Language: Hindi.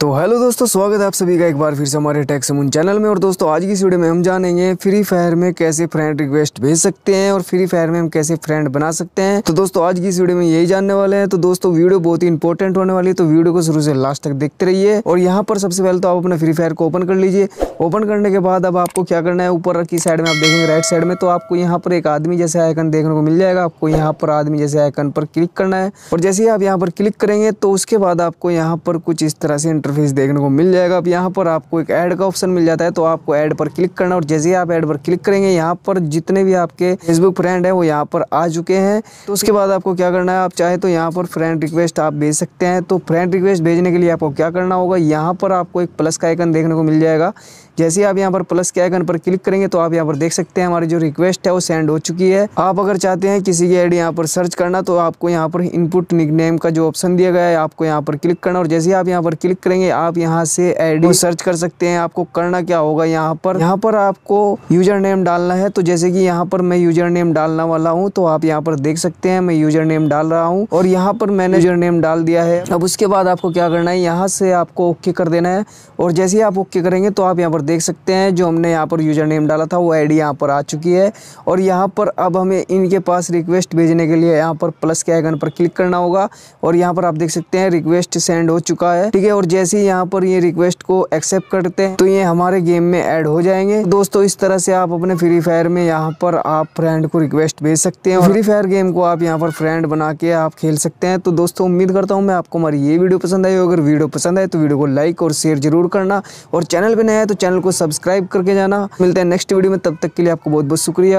तो हेलो दोस्तों स्वागत है आप सभी का एक बार फिर से हमारे टेक समून चैनल में और दोस्तों आज की इस वीडियो में हम जानेंगे फ्री फायर में कैसे फ्रेंड रिक्वेस्ट भेज सकते हैं और फ्री फायर में हम कैसे फ्रेंड बना सकते हैं तो दोस्तों आज की इस वीडियो में यही जानने वाले हैं तो दोस्तों वीडियो बहुत ही इंपॉर्टेंट होने वाली है तो वीडियो को शुरू से लास्ट तक देखते रहिए और यहाँ पर सबसे पहले तो आप अपने फ्री फायर को ओपन कर लीजिए ओपन करने के बाद अब आपको क्या करना है ऊपर की साइड में आप देखेंगे राइट साइड में तो आपको यहाँ पर एक आदमी जैसे आयकन देखने को मिल जाएगा आपको यहाँ पर आदमी जैसे आयकन पर क्लिक करना है और जैसे ही आप यहाँ पर क्लिक करेंगे तो उसके बाद आपको यहाँ पर कुछ इस तरह से इंटरफेस देखने को मिल जाएगा अब यहाँ पर आपको एक ऐड का ऑप्शन मिल जाता है तो आपको ऐड पर क्लिक करना और जैसे आप ऐड पर क्लिक करेंगे यहाँ पर जितने भी आपके फेसबुक फ्रेंड है वो यहाँ पर आ चुके हैं तो उसके बाद आपको क्या करना है आप चाहे तो यहाँ पर फ्रेंड रिक्वेस्ट आप भेज सकते हैं तो फ्रेंड रिक्वेस्ट भेजने के लिए आपको क्या करना होगा यहाँ पर आपको एक प्लस का आइकन देखने को मिल जाएगा जैसे आप यहाँ पर प्लस के आइकन पर क्लिक करेंगे तो आप यहाँ पर देख सकते हैं हमारी जो रिक्वेस्ट है वो सेंड हो चुकी है आप अगर चाहते हैं किसी की आईडी यहाँ पर सर्च करना तो आपको यहाँ पर इनपुट निकनेम का जो ऑप्शन दिया गया है आपको यहाँ पर क्लिक करना और जैसे आप यहाँ पर क्लिक करेंगे आप यहाँ से आईडी सर्च कर सकते हैं आपको करना क्या होगा यहाँ पर यहाँ पर आपको यूजर नेम डालना है तो जैसे की यहाँ पर मैं यूजर नेम डालने वाला हूँ तो आप यहाँ पर देख सकते हैं मैं यूजर नेम डाल रहा हूँ और यहाँ पर मैंने यूजर नेम डाल दिया है अब उसके बाद आपको क्या करना है यहाँ से आपको ओके कर देना है और जैसे ही आप ओके करेंगे तो आप यहाँ पर देख सकते हैं जो हमने यहाँ पर यूजर नेम डाला था वो आईडी यहाँ पर आ चुकी है और यहाँ पर अब हमें इनके पास रिक्वेस्ट भेजने के लिए यहाँ पर प्लस के आइकन पर क्लिक करना होगा और यहाँ पर आप देख सकते हैं रिक्वेस्ट सेंड हो चुका है ठीक है और जैसे ही यहाँ पर ये रिक्वेस्ट को एक्सेप्ट करते हैं तो ये हमारे गेम में ऐड हो जाएंगे दोस्तों इस तरह से आप अपने फ्री फायर में यहाँ पर आप फ्रेंड को रिक्वेस्ट भेज सकते हैं फ्री फायर गेम को आप यहाँ पर फ्रेंड बना के आप खेल सकते हैं तो दोस्तों उम्मीद करता हूँ मैं आपको हमारी ये वीडियो पसंद आई अगर वीडियो पसंद आए तो वीडियो को लाइक और शेयर जरूर करना और चैनल पर नया है तो चैनल चैनल को सब्सक्राइब करके जाना मिलते हैं नेक्स्ट वीडियो में तब तक के लिए आपको बहुत बहुत शुक्रिया